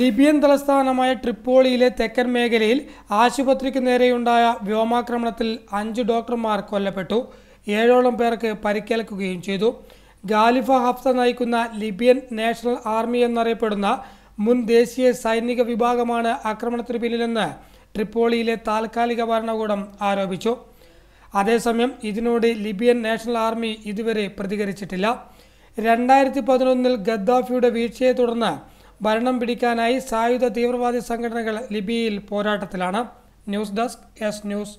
Libyan തലസ്ഥാനമായ ട്രിപ്പോളിയിലെ തെക്കൻ മേഖലയിൽ ആശുപത്രിക്ക് നേരെയുണ്ടായ വ്യോമാക്രമണത്തിൽ അഞ്ച് ഡോക്ടർമാർ കൊല്ലപ്പെട്ടു ഏഴോളം പേർക്ക് പരിക്കേൽക്കുകയും ചെയ്തു ഗാലിഫ ഹഫ്ത നയിക്കുന്ന ലിബിയൻ നാഷണൽ ആർമി എന്നറിയപ്പെടുന്ന മുൻ ദേശീയ സൈനിക വിഭാഗമാണ് ആക്രമണത്തിന് പിന്നിലെന്ന് ട്രിപ്പോളിയിലെ താൽക്കാലിക ഭരണകൂടം ആരോപിച്ചു അതേസമയം ഇതിനോട് ലിബിയൻ നാഷണൽ ആർമി ഇതുവരെ പ്രതികരിച്ചിട്ടില്ല രണ്ടായിരത്തി പതിനൊന്നിൽ ഗദ്ദാഫിയുടെ വീഴ്ചയെ തുടർന്ന് ഭരണം പിടിക്കാനായി സായുധ തീവ്രവാദി സംഘടനകൾ ലിബിയയിൽ പോരാട്ടത്തിലാണ് ന്യൂസ് ഡെസ്ക് എസ് ന്യൂസ്